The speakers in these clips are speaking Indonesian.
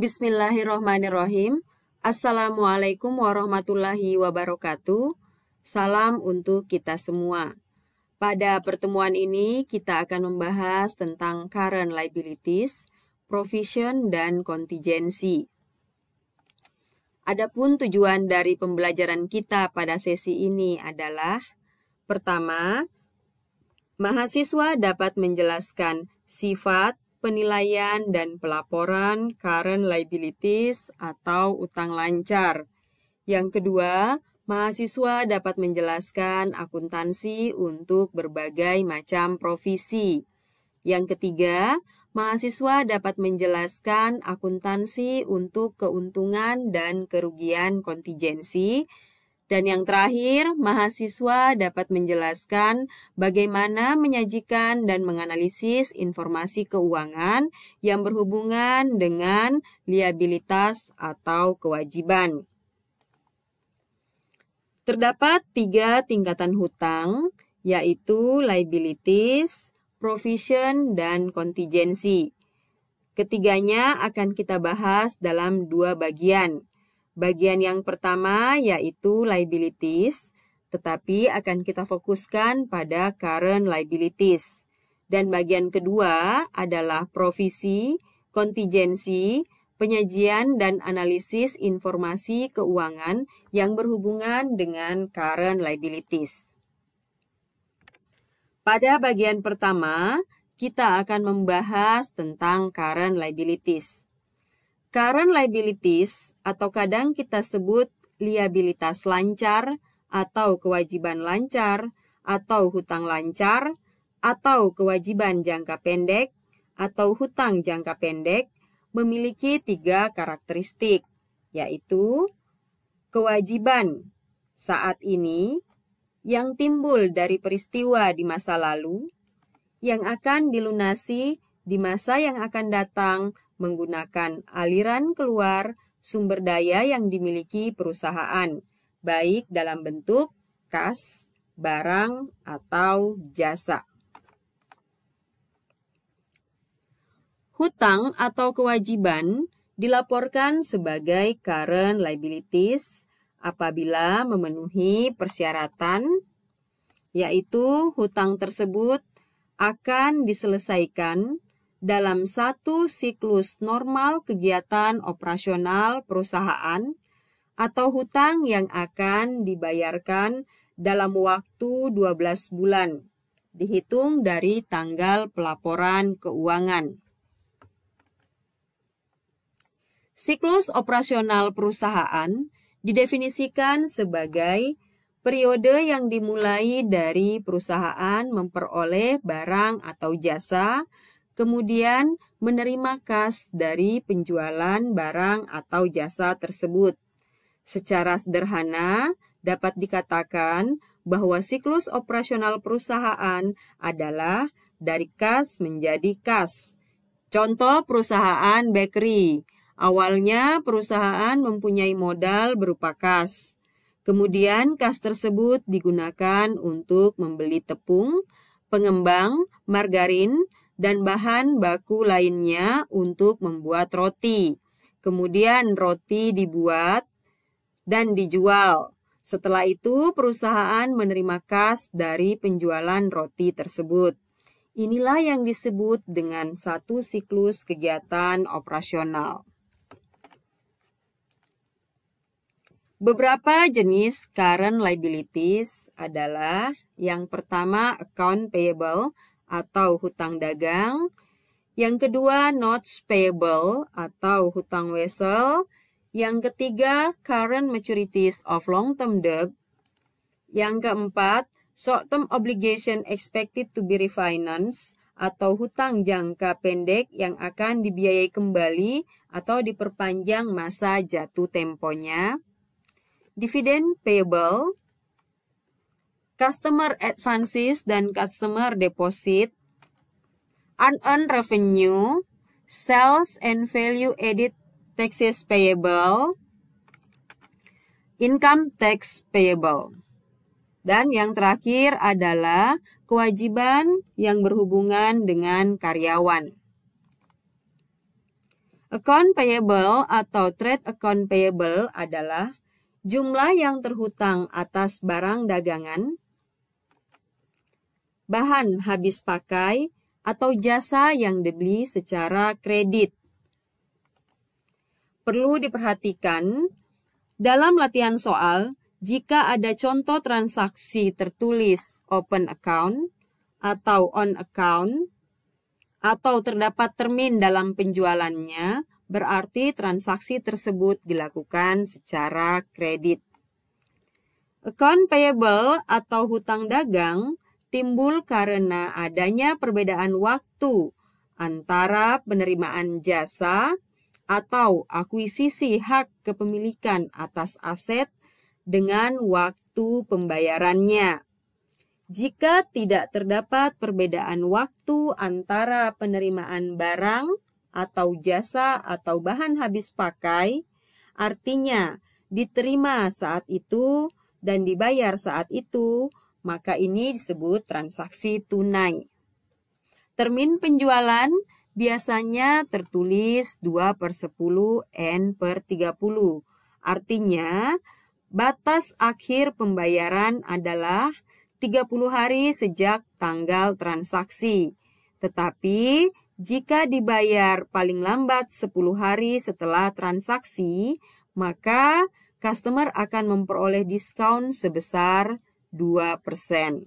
Bismillahirrohmanirrohim. Assalamualaikum warahmatullahi wabarakatuh. Salam untuk kita semua. Pada pertemuan ini kita akan membahas tentang current liabilities, provision, dan contingency. Adapun tujuan dari pembelajaran kita pada sesi ini adalah pertama, mahasiswa dapat menjelaskan sifat, penilaian dan pelaporan current liabilities atau utang lancar. Yang kedua, mahasiswa dapat menjelaskan akuntansi untuk berbagai macam profesi. Yang ketiga, mahasiswa dapat menjelaskan akuntansi untuk keuntungan dan kerugian kontingensi dan yang terakhir, mahasiswa dapat menjelaskan bagaimana menyajikan dan menganalisis informasi keuangan yang berhubungan dengan liabilitas atau kewajiban. Terdapat tiga tingkatan hutang, yaitu liabilities, provision, dan contingency. Ketiganya akan kita bahas dalam dua bagian. Bagian yang pertama yaitu liabilities, tetapi akan kita fokuskan pada current liabilities. Dan bagian kedua adalah provisi, kontingensi, penyajian dan analisis informasi keuangan yang berhubungan dengan current liabilities. Pada bagian pertama, kita akan membahas tentang current liabilities. Current liabilities atau kadang kita sebut liabilitas lancar atau kewajiban lancar atau hutang lancar atau kewajiban jangka pendek atau hutang jangka pendek memiliki tiga karakteristik, yaitu kewajiban saat ini yang timbul dari peristiwa di masa lalu, yang akan dilunasi di masa yang akan datang menggunakan aliran keluar sumber daya yang dimiliki perusahaan, baik dalam bentuk kas, barang, atau jasa. Hutang atau kewajiban dilaporkan sebagai current liabilities apabila memenuhi persyaratan, yaitu hutang tersebut akan diselesaikan dalam satu siklus normal kegiatan operasional perusahaan atau hutang yang akan dibayarkan dalam waktu 12 bulan, dihitung dari tanggal pelaporan keuangan. Siklus operasional perusahaan didefinisikan sebagai periode yang dimulai dari perusahaan memperoleh barang atau jasa kemudian menerima kas dari penjualan barang atau jasa tersebut. Secara sederhana, dapat dikatakan bahwa siklus operasional perusahaan adalah dari kas menjadi kas. Contoh perusahaan bakery. Awalnya perusahaan mempunyai modal berupa kas. Kemudian kas tersebut digunakan untuk membeli tepung, pengembang, margarin, dan bahan baku lainnya untuk membuat roti. Kemudian roti dibuat dan dijual. Setelah itu perusahaan menerima kas dari penjualan roti tersebut. Inilah yang disebut dengan satu siklus kegiatan operasional. Beberapa jenis current liabilities adalah yang pertama account payable atau hutang dagang. Yang kedua, notes payable atau hutang wesel. Yang ketiga, current maturities of long-term debt. Yang keempat, short-term obligation expected to be refinanced atau hutang jangka pendek yang akan dibiayai kembali atau diperpanjang masa jatuh temponya. Dividend payable customer advances dan customer deposit, unearned revenue, sales and value added taxes payable, income tax payable. Dan yang terakhir adalah kewajiban yang berhubungan dengan karyawan. Account payable atau trade account payable adalah jumlah yang terhutang atas barang dagangan bahan habis pakai, atau jasa yang dibeli secara kredit. Perlu diperhatikan, dalam latihan soal, jika ada contoh transaksi tertulis open account atau on account, atau terdapat termin dalam penjualannya, berarti transaksi tersebut dilakukan secara kredit. Account payable atau hutang dagang timbul karena adanya perbedaan waktu antara penerimaan jasa atau akuisisi hak kepemilikan atas aset dengan waktu pembayarannya. Jika tidak terdapat perbedaan waktu antara penerimaan barang atau jasa atau bahan habis pakai, artinya diterima saat itu dan dibayar saat itu, maka ini disebut transaksi tunai. Termin penjualan biasanya tertulis 2 per 10 N per 30. Artinya, batas akhir pembayaran adalah 30 hari sejak tanggal transaksi. Tetapi, jika dibayar paling lambat 10 hari setelah transaksi, maka customer akan memperoleh diskon sebesar 2 persen.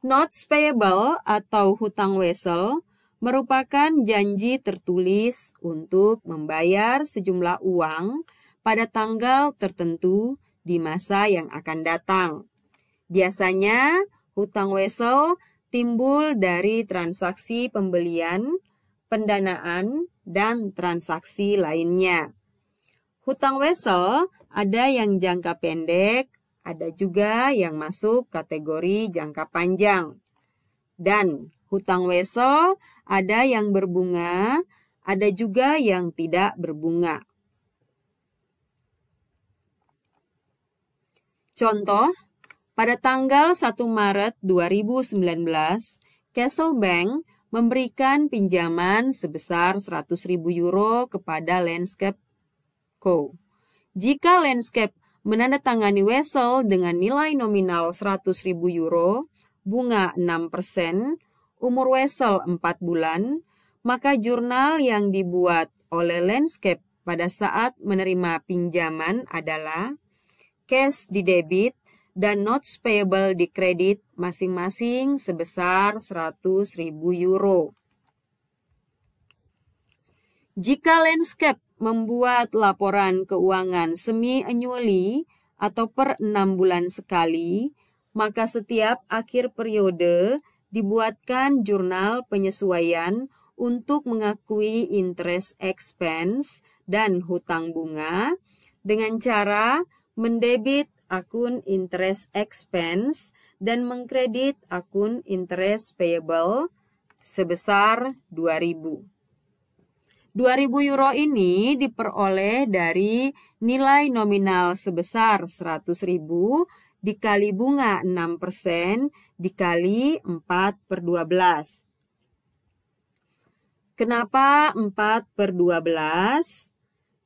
Notes payable atau hutang wesel merupakan janji tertulis untuk membayar sejumlah uang pada tanggal tertentu di masa yang akan datang. Biasanya, hutang wesel timbul dari transaksi pembelian, pendanaan, dan transaksi lainnya. Hutang wesel ada yang jangka pendek, ada juga yang masuk kategori jangka panjang. Dan hutang wesel ada yang berbunga, ada juga yang tidak berbunga. Contoh, pada tanggal 1 Maret 2019, Castle Bank memberikan pinjaman sebesar 100.000 euro kepada Landscape Co. Jika Landscape menandatangani wesel dengan nilai nominal 100.000 euro, bunga 6%, umur wesel 4 bulan, maka jurnal yang dibuat oleh Landscape pada saat menerima pinjaman adalah cash di debit dan notes payable di kredit masing-masing sebesar 100.000 euro. Jika landscape membuat laporan keuangan semi annually atau per enam bulan sekali, maka setiap akhir periode dibuatkan jurnal penyesuaian untuk mengakui interest expense dan hutang bunga dengan cara mendebit akun interest expense dan mengkredit akun interest payable sebesar 2000. 2000 euro ini diperoleh dari nilai nominal sebesar 100.000 dikali bunga 6% dikali 4 per 12. Kenapa 4 per 12?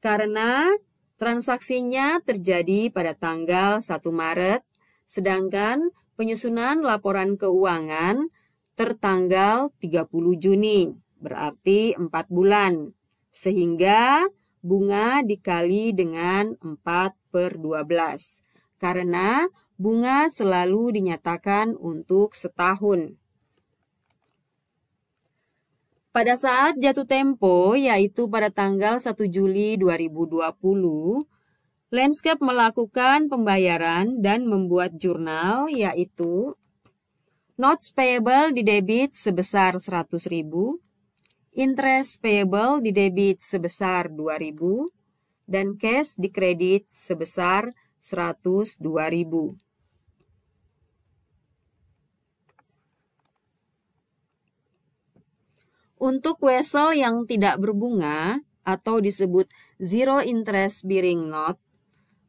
Karena transaksinya terjadi pada tanggal 1 Maret, sedangkan penyusunan laporan keuangan tertanggal 30 Juni berarti 4 bulan. Sehingga bunga dikali dengan 4 per 12. Karena bunga selalu dinyatakan untuk setahun. Pada saat jatuh tempo, yaitu pada tanggal 1 Juli 2020, Landscape melakukan pembayaran dan membuat jurnal, yaitu Notes payable di debit sebesar 100 ribu, interest payable di debit sebesar 2000 dan cash di kredit sebesar 102.000. Untuk wesel yang tidak berbunga atau disebut zero interest bearing note,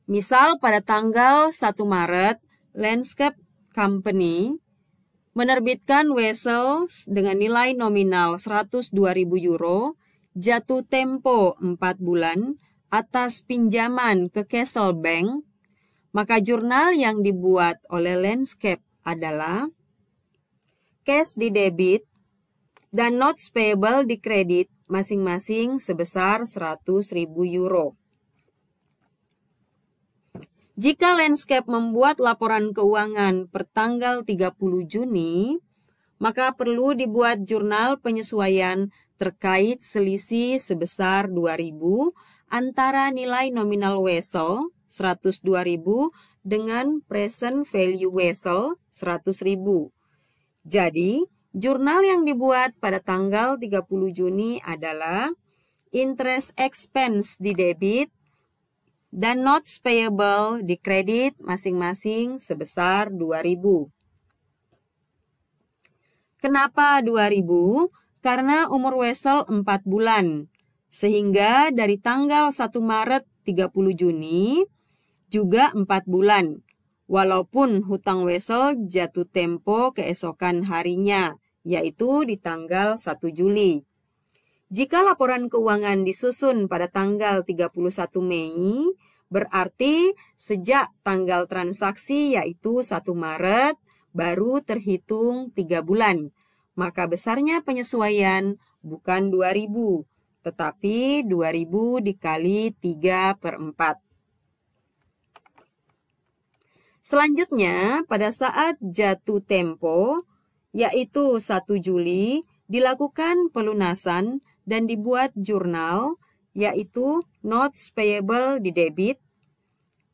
misal pada tanggal 1 Maret, Landscape Company menerbitkan wesel dengan nilai nominal 102.000 euro, jatuh tempo 4 bulan atas pinjaman ke Castle Bank, maka jurnal yang dibuat oleh Landscape adalah cash di debit dan notes payable di kredit masing-masing sebesar 100.000 euro. Jika Landscape membuat laporan keuangan pertanggal 30 Juni, maka perlu dibuat jurnal penyesuaian terkait selisih sebesar 2000 antara nilai nominal wesel 102.000 dengan present value wesel 100.000. Jadi, jurnal yang dibuat pada tanggal 30 Juni adalah interest expense di debit dan notes payable di kredit masing-masing sebesar 2000. Kenapa 2000? Karena umur Wesel 4 bulan. Sehingga dari tanggal 1 Maret 30 Juni juga 4 bulan. Walaupun hutang Wesel jatuh tempo keesokan harinya, yaitu di tanggal 1 Juli. Jika laporan keuangan disusun pada tanggal 31 Mei, Berarti sejak tanggal transaksi yaitu 1 Maret baru terhitung 3 bulan. Maka besarnya penyesuaian bukan 2000, tetapi 2000 dikali 3 per 4. Selanjutnya, pada saat jatuh tempo, yaitu 1 Juli, dilakukan pelunasan dan dibuat jurnal, yaitu notes payable di debit,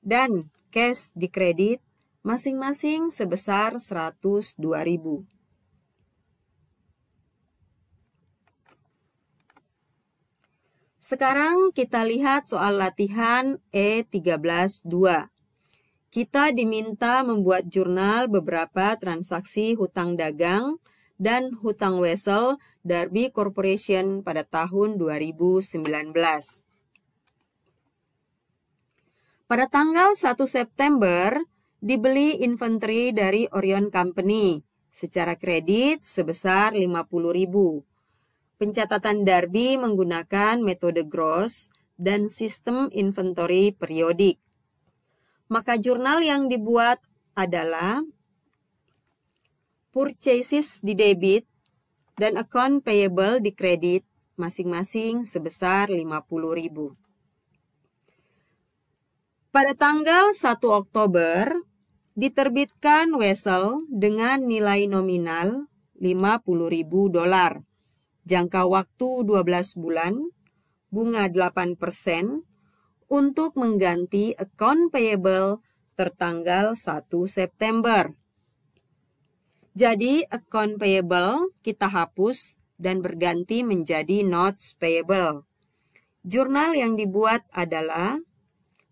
dan cash di kredit masing-masing sebesar 102.000. Sekarang kita lihat soal latihan E13.2. Kita diminta membuat jurnal beberapa transaksi hutang dagang dan hutang wesel Darby Corporation pada tahun 2019. Pada tanggal 1 September, dibeli inventory dari Orion Company secara kredit sebesar 50.000. Pencatatan Darby menggunakan metode gross dan sistem inventory periodik. Maka jurnal yang dibuat adalah purchases di debit dan account payable di kredit masing-masing sebesar 50.000. Pada tanggal 1 Oktober, diterbitkan wesel dengan nilai nominal 50.000 dolar, jangka waktu 12 bulan, bunga 8 persen, untuk mengganti account payable tertanggal 1 September. Jadi, account payable kita hapus dan berganti menjadi notes payable. Jurnal yang dibuat adalah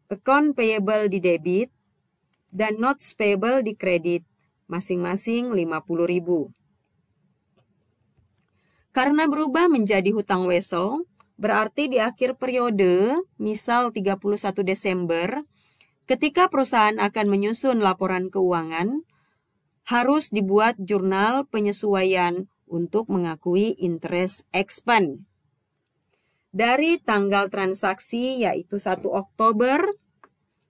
account payable di debit, dan notes payable di kredit, masing-masing 50.000. Karena berubah menjadi hutang wesel, berarti di akhir periode, misal 31 Desember, ketika perusahaan akan menyusun laporan keuangan, harus dibuat jurnal penyesuaian untuk mengakui interest expense dari tanggal transaksi yaitu 1 Oktober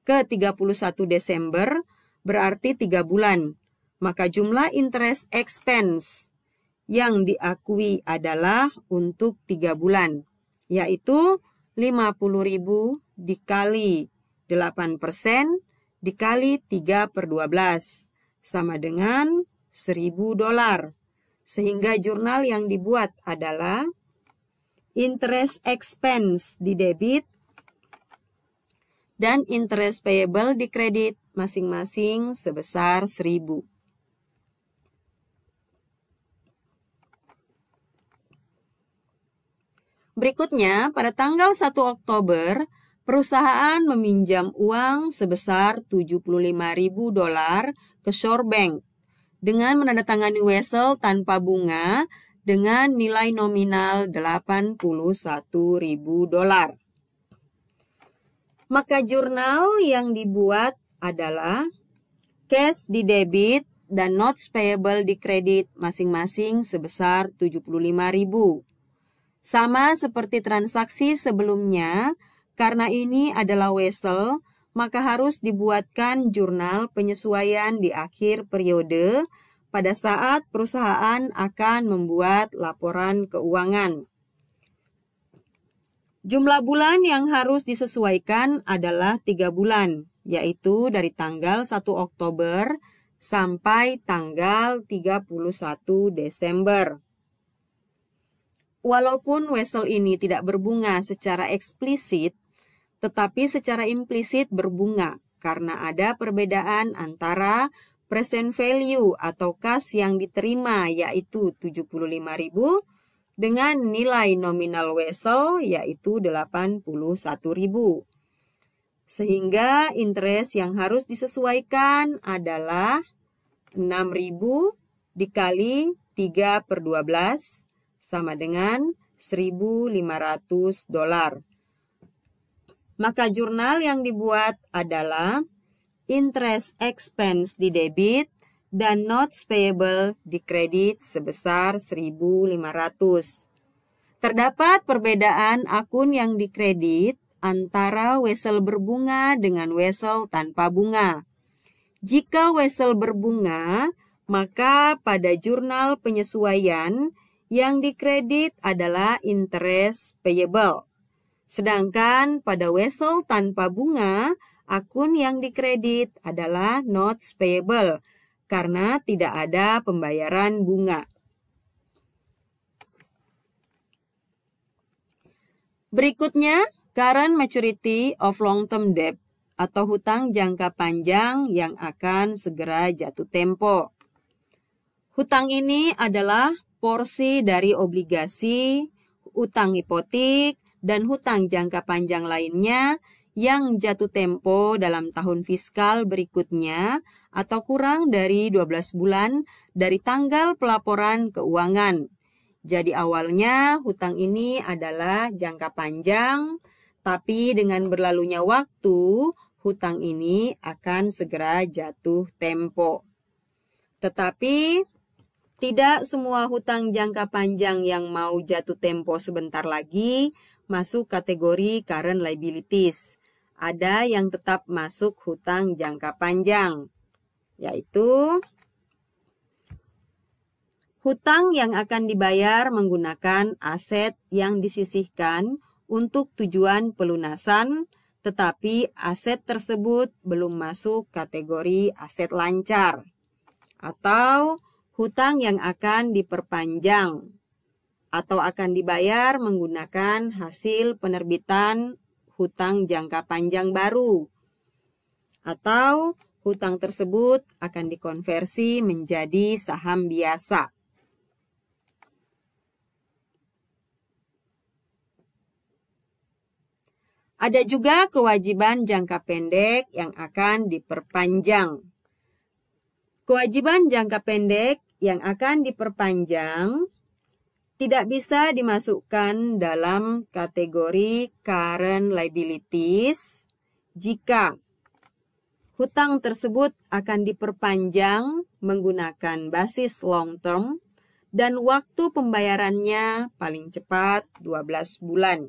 ke 31 Desember berarti 3 bulan. Maka jumlah interest expense yang diakui adalah untuk 3 bulan yaitu 50.000 dikali 8 persen dikali 3 per 12 sama dengan 1000 dolar. Sehingga jurnal yang dibuat adalah interest expense di debit, dan interest payable di kredit masing-masing sebesar 1000. Berikutnya, pada tanggal 1 Oktober, perusahaan meminjam uang sebesar 75.000 dolar ke Shore Bank dengan menandatangani wesel tanpa bunga dengan nilai nominal 81.000 dolar. Maka jurnal yang dibuat adalah cash di debit dan notes payable di kredit masing-masing sebesar 75.000. Sama seperti transaksi sebelumnya, karena ini adalah wesel, maka harus dibuatkan jurnal penyesuaian di akhir periode pada saat perusahaan akan membuat laporan keuangan. Jumlah bulan yang harus disesuaikan adalah tiga bulan, yaitu dari tanggal 1 Oktober sampai tanggal 31 Desember. Walaupun wesel ini tidak berbunga secara eksplisit, tetapi secara implisit berbunga karena ada perbedaan antara present value atau kas yang diterima yaitu 75.000 dengan nilai nominal WESO yaitu 81.000. Sehingga interest yang harus disesuaikan adalah 6.000 dikali 3 per 12 sama dengan 1.500 dolar. Maka jurnal yang dibuat adalah interest expense di debit, dan notes payable di kredit sebesar 1.500. Terdapat perbedaan akun yang dikredit antara wesel berbunga dengan wesel tanpa bunga. Jika wesel berbunga, maka pada jurnal penyesuaian yang dikredit adalah interest payable. Sedangkan pada wesel tanpa bunga, akun yang dikredit adalah not payable karena tidak ada pembayaran bunga. Berikutnya, current maturity of long-term debt atau hutang jangka panjang yang akan segera jatuh tempo. Hutang ini adalah porsi dari obligasi, utang hipotik, dan hutang jangka panjang lainnya yang jatuh tempo dalam tahun fiskal berikutnya atau kurang dari 12 bulan dari tanggal pelaporan keuangan. Jadi awalnya hutang ini adalah jangka panjang, tapi dengan berlalunya waktu, hutang ini akan segera jatuh tempo. Tetapi tidak semua hutang jangka panjang yang mau jatuh tempo sebentar lagi masuk kategori current liabilities ada yang tetap masuk hutang jangka panjang, yaitu hutang yang akan dibayar menggunakan aset yang disisihkan untuk tujuan pelunasan, tetapi aset tersebut belum masuk kategori aset lancar, atau hutang yang akan diperpanjang atau akan dibayar menggunakan hasil penerbitan hutang jangka panjang baru. Atau hutang tersebut akan dikonversi menjadi saham biasa. Ada juga kewajiban jangka pendek yang akan diperpanjang. Kewajiban jangka pendek yang akan diperpanjang tidak bisa dimasukkan dalam kategori current liabilities jika hutang tersebut akan diperpanjang menggunakan basis long term dan waktu pembayarannya paling cepat 12 bulan.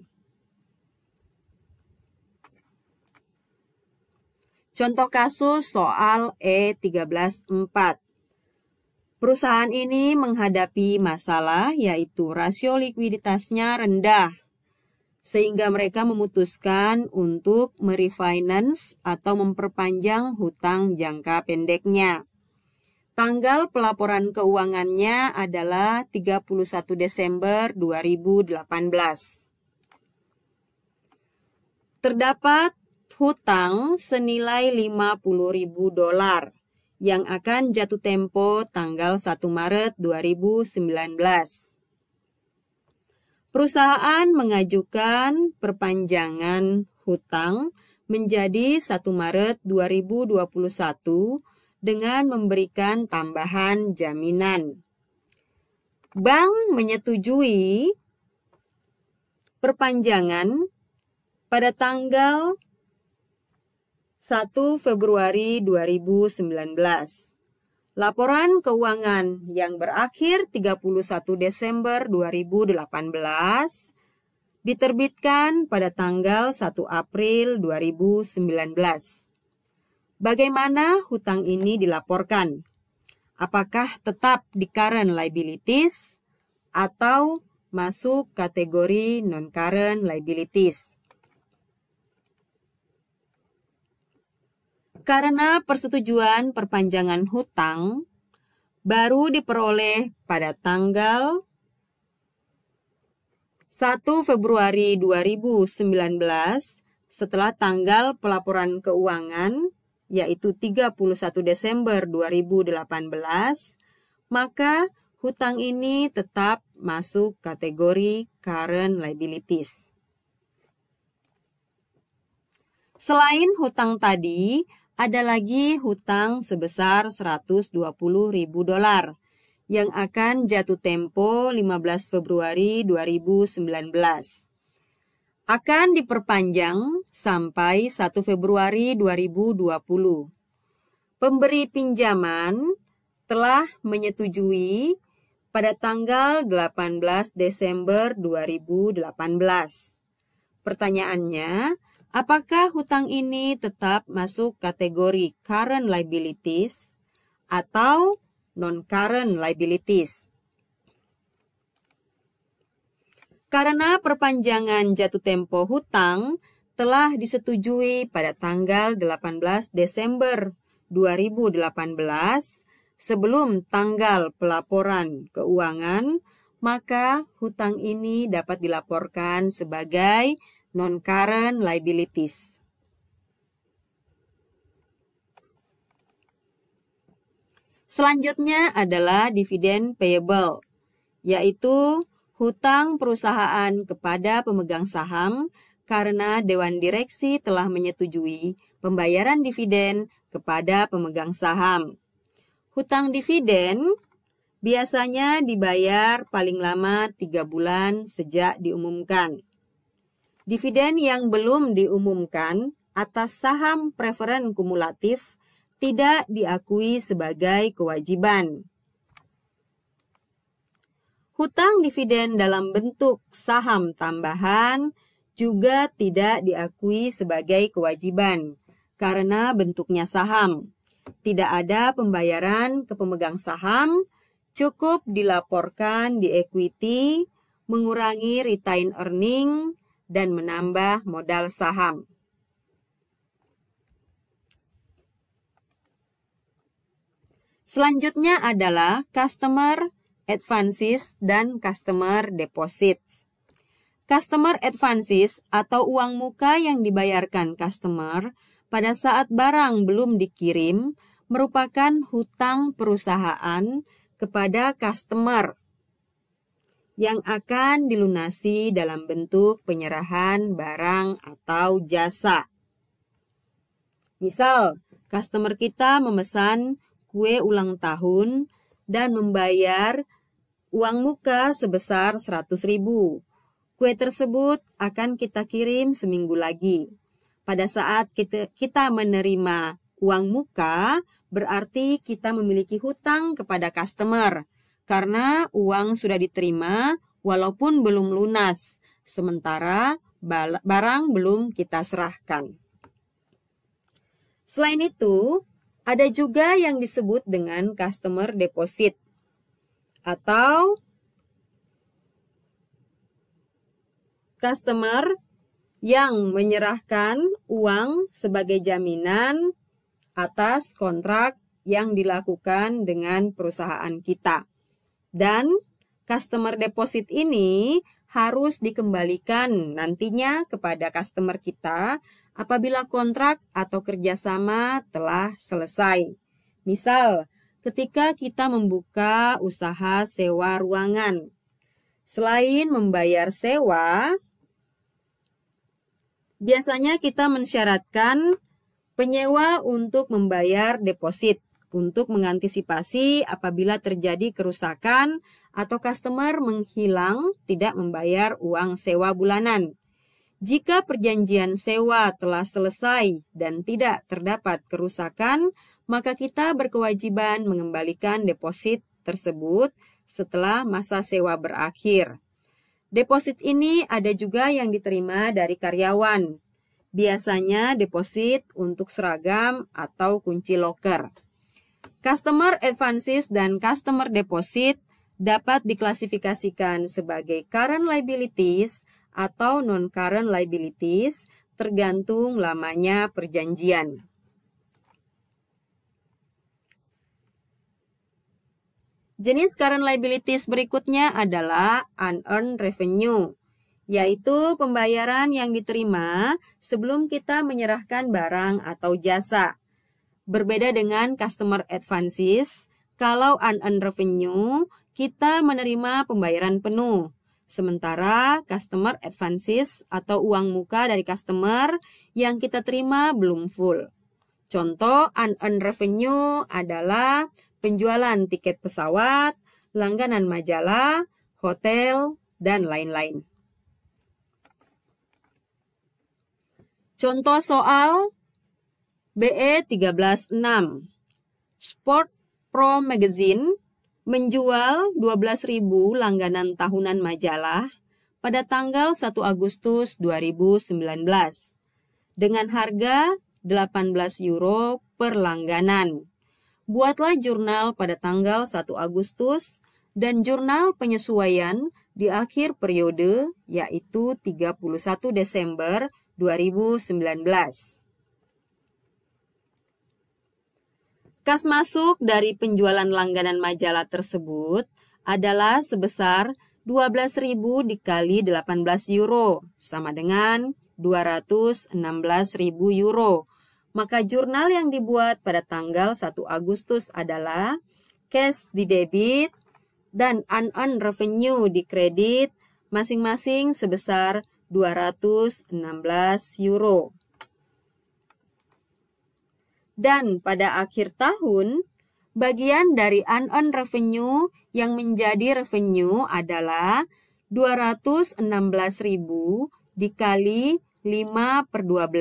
Contoh kasus soal E134. Perusahaan ini menghadapi masalah yaitu rasio likuiditasnya rendah, sehingga mereka memutuskan untuk merefinance atau memperpanjang hutang jangka pendeknya. Tanggal pelaporan keuangannya adalah 31 Desember 2018. Terdapat hutang senilai 50.000 dolar yang akan jatuh tempo tanggal 1 Maret 2019. Perusahaan mengajukan perpanjangan hutang menjadi 1 Maret 2021 dengan memberikan tambahan jaminan. Bank menyetujui perpanjangan pada tanggal 1 Februari 2019. Laporan keuangan yang berakhir 31 Desember 2018 diterbitkan pada tanggal 1 April 2019. Bagaimana hutang ini dilaporkan? Apakah tetap di current liabilities atau masuk kategori non-current liabilities? Karena persetujuan perpanjangan hutang baru diperoleh pada tanggal 1 Februari 2019 setelah tanggal pelaporan keuangan yaitu 31 Desember 2018, maka hutang ini tetap masuk kategori current liabilities. Selain hutang tadi, ada lagi hutang sebesar 120 ribu dolar yang akan jatuh tempo 15 Februari 2019. Akan diperpanjang sampai 1 Februari 2020. Pemberi pinjaman telah menyetujui pada tanggal 18 Desember 2018. Pertanyaannya, Apakah hutang ini tetap masuk kategori current liabilities atau non-current liabilities? Karena perpanjangan jatuh tempo hutang telah disetujui pada tanggal 18 Desember 2018 sebelum tanggal pelaporan keuangan, maka hutang ini dapat dilaporkan sebagai non-current liabilities. Selanjutnya adalah dividend payable, yaitu hutang perusahaan kepada pemegang saham karena dewan direksi telah menyetujui pembayaran dividen kepada pemegang saham. Hutang dividen biasanya dibayar paling lama 3 bulan sejak diumumkan. Dividen yang belum diumumkan atas saham preferen kumulatif tidak diakui sebagai kewajiban. Hutang dividen dalam bentuk saham tambahan juga tidak diakui sebagai kewajiban karena bentuknya saham. Tidak ada pembayaran ke pemegang saham, cukup dilaporkan di equity, mengurangi retained earning, dan menambah modal saham. Selanjutnya adalah customer advances dan customer deposit. Customer advances atau uang muka yang dibayarkan customer pada saat barang belum dikirim merupakan hutang perusahaan kepada customer yang akan dilunasi dalam bentuk penyerahan barang atau jasa. Misal, customer kita memesan kue ulang tahun dan membayar uang muka sebesar 100 ribu. Kue tersebut akan kita kirim seminggu lagi. Pada saat kita, kita menerima uang muka, berarti kita memiliki hutang kepada customer karena uang sudah diterima walaupun belum lunas, sementara barang belum kita serahkan. Selain itu, ada juga yang disebut dengan customer deposit atau customer yang menyerahkan uang sebagai jaminan atas kontrak yang dilakukan dengan perusahaan kita. Dan customer deposit ini harus dikembalikan nantinya kepada customer kita apabila kontrak atau kerjasama telah selesai. Misal, ketika kita membuka usaha sewa ruangan, selain membayar sewa, biasanya kita mensyaratkan penyewa untuk membayar deposit untuk mengantisipasi apabila terjadi kerusakan atau customer menghilang tidak membayar uang sewa bulanan. Jika perjanjian sewa telah selesai dan tidak terdapat kerusakan, maka kita berkewajiban mengembalikan deposit tersebut setelah masa sewa berakhir. Deposit ini ada juga yang diterima dari karyawan. Biasanya deposit untuk seragam atau kunci loker. Customer advances dan customer deposit dapat diklasifikasikan sebagai current liabilities atau non-current liabilities tergantung lamanya perjanjian. Jenis current liabilities berikutnya adalah unearned revenue, yaitu pembayaran yang diterima sebelum kita menyerahkan barang atau jasa. Berbeda dengan customer advances, kalau unearned revenue, kita menerima pembayaran penuh. Sementara customer advances atau uang muka dari customer yang kita terima belum full. Contoh unearned revenue adalah penjualan tiket pesawat, langganan majalah, hotel, dan lain-lain. Contoh soal E BE 136 Sport Pro Magazine menjual 12.000 langganan tahunan majalah pada tanggal 1 Agustus 2019 dengan harga 18 euro per langganan. Buatlah jurnal pada tanggal 1 Agustus dan jurnal penyesuaian di akhir periode yaitu 31 Desember 2019. Kas masuk dari penjualan langganan majalah tersebut adalah sebesar 12.000 dikali 18 euro sama dengan 216.000 euro. Maka jurnal yang dibuat pada tanggal 1 Agustus adalah cash di debit dan unearned revenue di kredit masing-masing sebesar 216 euro. Dan pada akhir tahun, bagian dari unearned revenue yang menjadi revenue adalah 216.000 dikali 5 per 12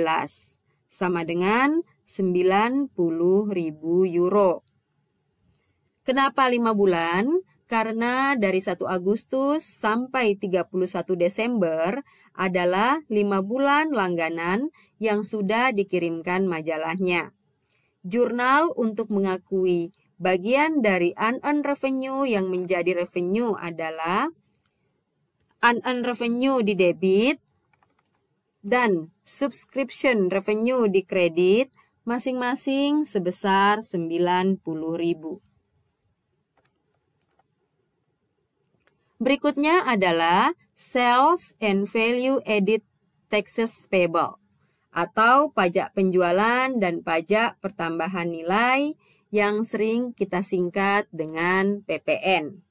sama dengan 90.000 euro. Kenapa 5 bulan? Karena dari 1 Agustus sampai 31 Desember adalah 5 bulan langganan yang sudah dikirimkan majalahnya. Jurnal untuk mengakui bagian dari unearned revenue yang menjadi revenue adalah unearned revenue di debit dan subscription revenue di kredit masing-masing sebesar 90.000. Berikutnya adalah sales and value added taxes payable atau pajak penjualan dan pajak pertambahan nilai yang sering kita singkat dengan PPN.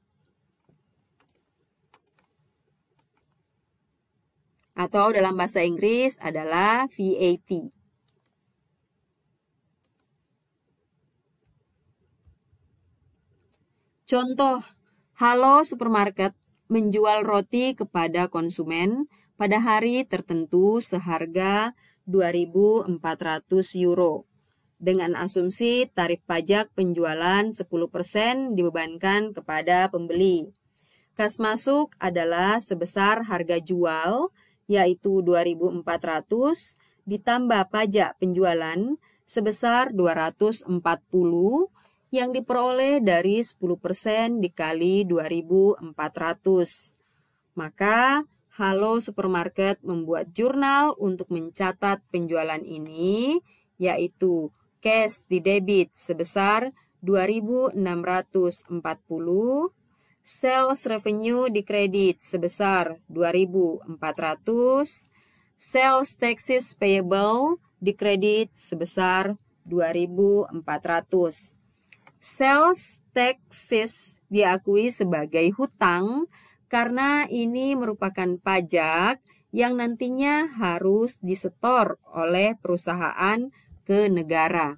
Atau dalam bahasa Inggris adalah VAT. Contoh, Halo Supermarket menjual roti kepada konsumen pada hari tertentu seharga 2.400 euro. Dengan asumsi tarif pajak penjualan 10% dibebankan kepada pembeli. Kas masuk adalah sebesar harga jual yaitu 2.400 ditambah pajak penjualan sebesar 240 yang diperoleh dari 10% dikali 2400. Maka Halo Supermarket membuat jurnal untuk mencatat penjualan ini, yaitu cash di debit sebesar 2.640, sales revenue di kredit sebesar 2.400, sales taxes payable di kredit sebesar 2.400. Sales taxes diakui sebagai hutang karena ini merupakan pajak yang nantinya harus disetor oleh perusahaan ke negara.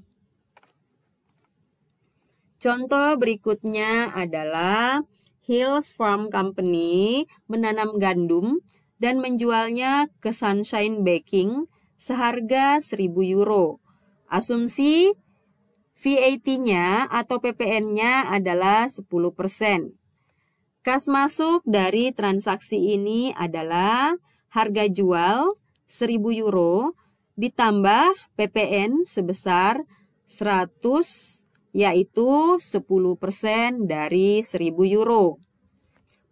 Contoh berikutnya adalah Hills Farm Company menanam gandum dan menjualnya ke Sunshine Baking seharga 1000 euro. Asumsi VAT-nya atau PPN-nya adalah 10%. Kas masuk dari transaksi ini adalah harga jual 1000 euro ditambah PPN sebesar 100 yaitu 10% dari 1000 euro.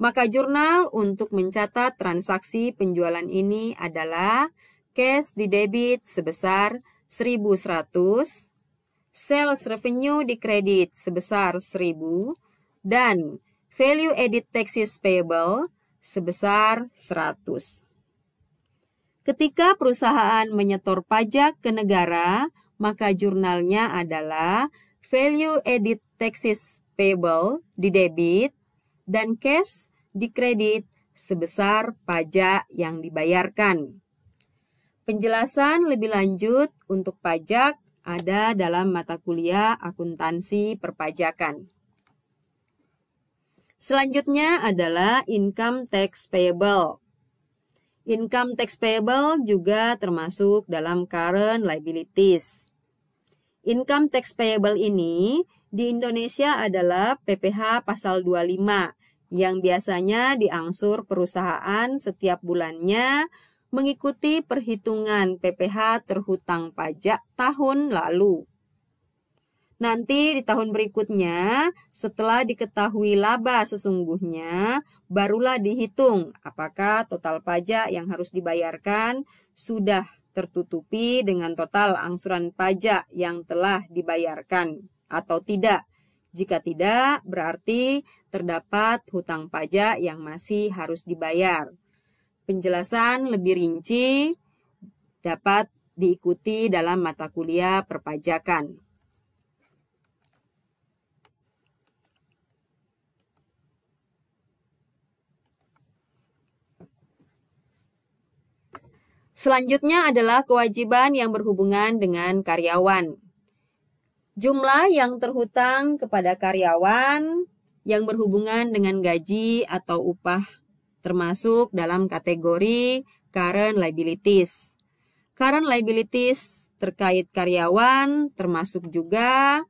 Maka jurnal untuk mencatat transaksi penjualan ini adalah cash di debit sebesar 1100, sales revenue di kredit sebesar 1000 dan value Edit taxes payable sebesar 100. Ketika perusahaan menyetor pajak ke negara, maka jurnalnya adalah value Edit taxes payable di debit dan cash di kredit sebesar pajak yang dibayarkan. Penjelasan lebih lanjut untuk pajak ada dalam mata kuliah akuntansi perpajakan. Selanjutnya adalah income tax payable. Income tax payable juga termasuk dalam current liabilities. Income tax payable ini di Indonesia adalah PPh pasal 25 yang biasanya diangsur perusahaan setiap bulannya mengikuti perhitungan PPh terhutang pajak tahun lalu. Nanti di tahun berikutnya, setelah diketahui laba sesungguhnya, barulah dihitung apakah total pajak yang harus dibayarkan sudah tertutupi dengan total angsuran pajak yang telah dibayarkan atau tidak. Jika tidak, berarti terdapat hutang pajak yang masih harus dibayar. Penjelasan lebih rinci dapat diikuti dalam mata kuliah perpajakan. Selanjutnya adalah kewajiban yang berhubungan dengan karyawan. Jumlah yang terhutang kepada karyawan yang berhubungan dengan gaji atau upah termasuk dalam kategori current liabilities. Current liabilities terkait karyawan termasuk juga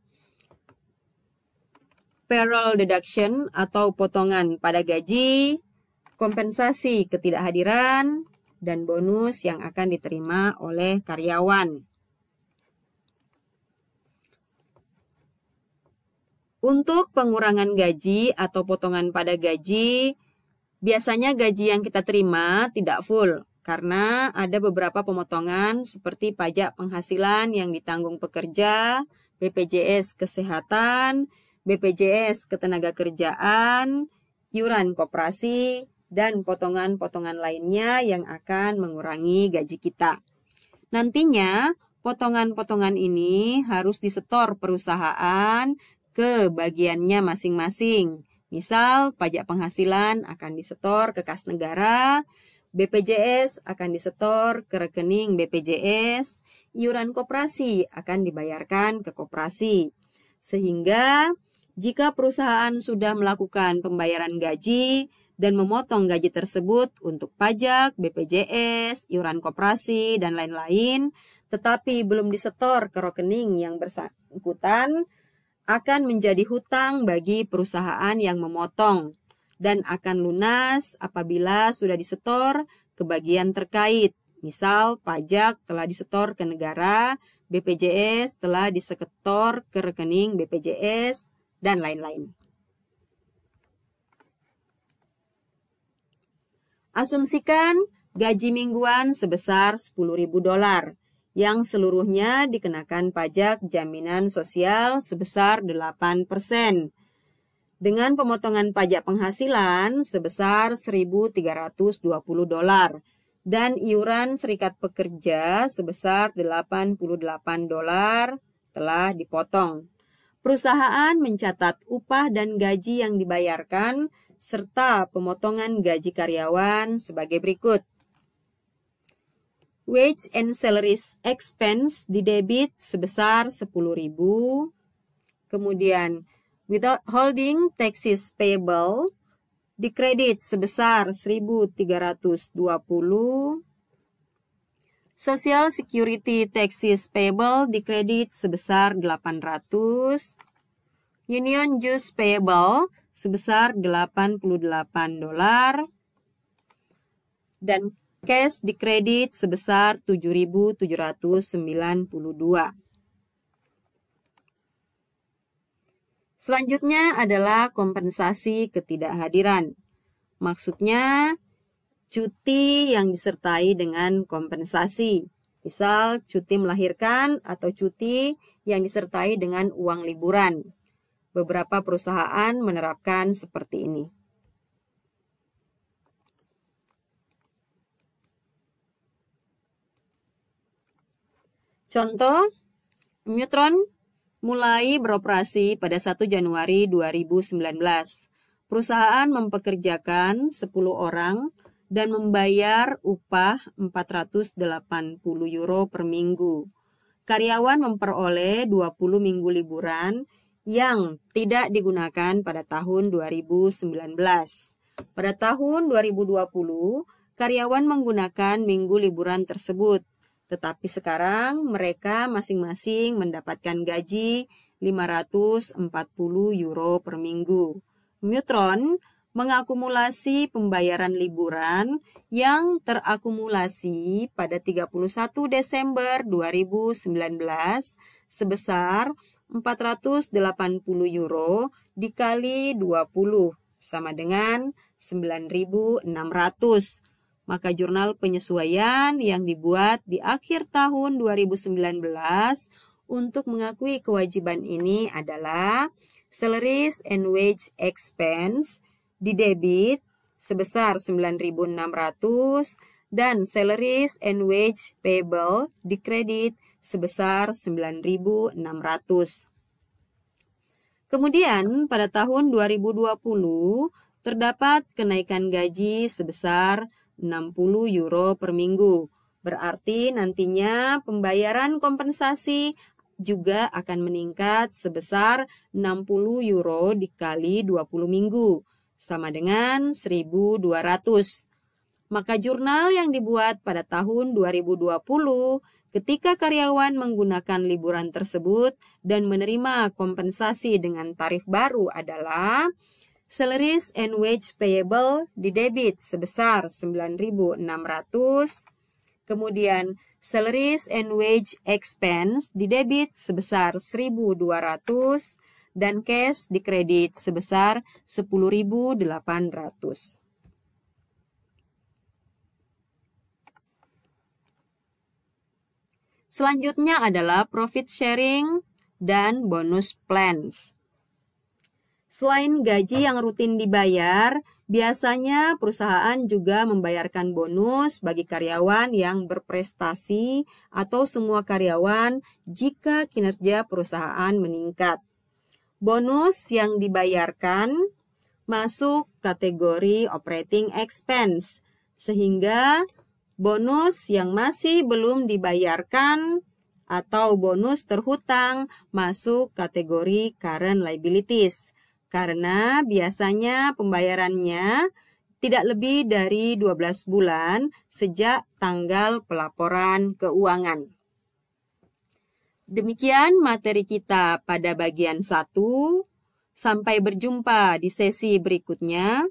payroll deduction atau potongan pada gaji, kompensasi ketidakhadiran, dan bonus yang akan diterima oleh karyawan. Untuk pengurangan gaji atau potongan pada gaji, biasanya gaji yang kita terima tidak full karena ada beberapa pemotongan seperti pajak penghasilan yang ditanggung pekerja, BPJS kesehatan, BPJS ketenaga kerjaan, iuran koperasi, dan potongan-potongan lainnya yang akan mengurangi gaji kita. Nantinya, potongan-potongan ini harus disetor perusahaan ke bagiannya masing-masing. Misal, pajak penghasilan akan disetor ke kas negara, BPJS akan disetor ke rekening BPJS, iuran koperasi akan dibayarkan ke koperasi. Sehingga, jika perusahaan sudah melakukan pembayaran gaji, dan memotong gaji tersebut untuk pajak, BPJS, iuran koperasi, dan lain-lain, tetapi belum disetor ke rekening yang bersangkutan, akan menjadi hutang bagi perusahaan yang memotong dan akan lunas apabila sudah disetor ke bagian terkait. Misal, pajak telah disetor ke negara, BPJS telah disetor ke rekening BPJS, dan lain-lain. Asumsikan gaji mingguan sebesar 10.000 dolar yang seluruhnya dikenakan pajak jaminan sosial sebesar 8%. Dengan pemotongan pajak penghasilan sebesar 1.320 dolar dan iuran serikat pekerja sebesar 88 dolar telah dipotong. Perusahaan mencatat upah dan gaji yang dibayarkan serta pemotongan gaji karyawan sebagai berikut. Wage and salaries expense di debit sebesar 10.000. Kemudian without holding taxes payable di dikredit sebesar 1.320. Social Security taxes payable di dikredit sebesar 800. Union dues payable sebesar 88 dolar dan cash di kredit sebesar 7.792. Selanjutnya adalah kompensasi ketidakhadiran. Maksudnya cuti yang disertai dengan kompensasi. Misal cuti melahirkan atau cuti yang disertai dengan uang liburan. Beberapa perusahaan menerapkan seperti ini. Contoh, Neutron mulai beroperasi pada 1 Januari 2019. Perusahaan mempekerjakan 10 orang dan membayar upah 480 euro per minggu. Karyawan memperoleh 20 minggu liburan yang tidak digunakan pada tahun 2019. Pada tahun 2020, karyawan menggunakan minggu liburan tersebut. Tetapi sekarang mereka masing-masing mendapatkan gaji 540 euro per minggu. Mutron mengakumulasi pembayaran liburan yang terakumulasi pada 31 Desember 2019 sebesar 480 euro dikali 20 sama dengan 9.600. Maka jurnal penyesuaian yang dibuat di akhir tahun 2019 untuk mengakui kewajiban ini adalah salaries and wage expense di debit sebesar 9.600 dan salaries and wage payable di kredit sebesar 9.600. Kemudian pada tahun 2020 terdapat kenaikan gaji sebesar 60 euro per minggu. Berarti nantinya pembayaran kompensasi juga akan meningkat sebesar 60 euro dikali 20 minggu, sama dengan 1.200. Maka jurnal yang dibuat pada tahun 2020 ketika karyawan menggunakan liburan tersebut dan menerima kompensasi dengan tarif baru adalah salaries and wage payable di debit sebesar 9.600, kemudian salaries and wage expense di debit sebesar 1.200 dan cash di kredit sebesar 10.800. Selanjutnya adalah profit sharing dan bonus plans. Selain gaji yang rutin dibayar, biasanya perusahaan juga membayarkan bonus bagi karyawan yang berprestasi atau semua karyawan jika kinerja perusahaan meningkat. Bonus yang dibayarkan masuk kategori operating expense, sehingga bonus yang masih belum dibayarkan atau bonus terhutang masuk kategori current liabilities karena biasanya pembayarannya tidak lebih dari 12 bulan sejak tanggal pelaporan keuangan. Demikian materi kita pada bagian 1. Sampai berjumpa di sesi berikutnya.